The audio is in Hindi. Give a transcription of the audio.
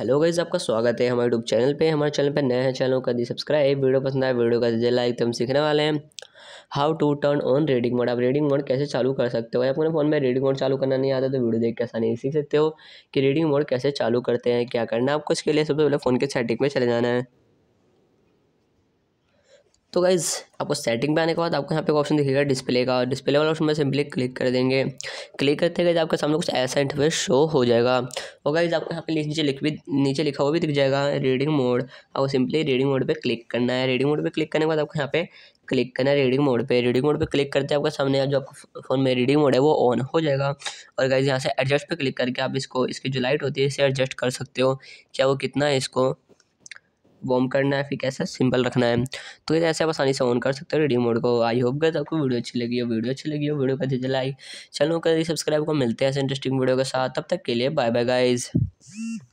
हेलो गाइज आपका स्वागत है हमारे यूट्यूब चैनल पे हमारे चैनल पे नए हैं चैनल का दी सब्सक्राइब वीडियो पसंद आए वीडियो का दीजिए लाइक तो हम सीखने वाले हैं how to turn on reading mode आप रीडिंग मोड कैसे चालू कर सकते हो अपने फ़ोन में रीडिंग मोड चालू करना नहीं आता तो वीडियो देख के आसानी सीख सकते हो कि रीडिंग मोड कैसे चालू करते हैं क्या करना है आपको इसके लिए सबसे पहले फ़ोन के सेटिंग में चले जाना है तो गाइज़ आपको सेटिंग पे आने के बाद आपको यहाँ पे ऑप्शन दिखेगा डिस्प्ले का डिस्प्ले वाला ऑप्शन में सिंपली क्लिक कर देंगे क्लिक करते गए आपके सामने कुछ ऐसा इंटरफेस शो हो जाएगा और गाइज़ आपको यहाँ पे नीचे लिख भी नीचे लिखा हुआ भी दिख जाएगा रीडिंग मोड आपको सिंपली रीडिंग मोड पर क्लिक करना है रीडिंग मोड पर क्लिक करने के बाद आपको यहाँ पे क्लिक करना है रीडिंग मोड पे रीडिंग मोड पे क्लिक करते हैं आपका सामने जो आपको फ़ोन में रीडिंग मोड है वो ऑन हो जाएगा और गाइज यहाँ से एडजस्ट पे क्लिक करके आप इसको इसकी जो लाइट होती है इसे एडजस्ट कर सकते हो क्या वो कितना है इसको वॉम करना है फिर कैसे सिंपल रखना है तो ऐसे आप आसानी से ऑन कर सकते हो रेडियो मोड को आई होप गए आपको वीडियो अच्छी लगी हो वीडियो अच्छी लगी हो वीडियो का दीजिए लाइक चैनल को सब्सक्राइब को मिलते हैं ऐसे इंटरेस्टिंग वीडियो के साथ तब तक के लिए बाय बाय गाइज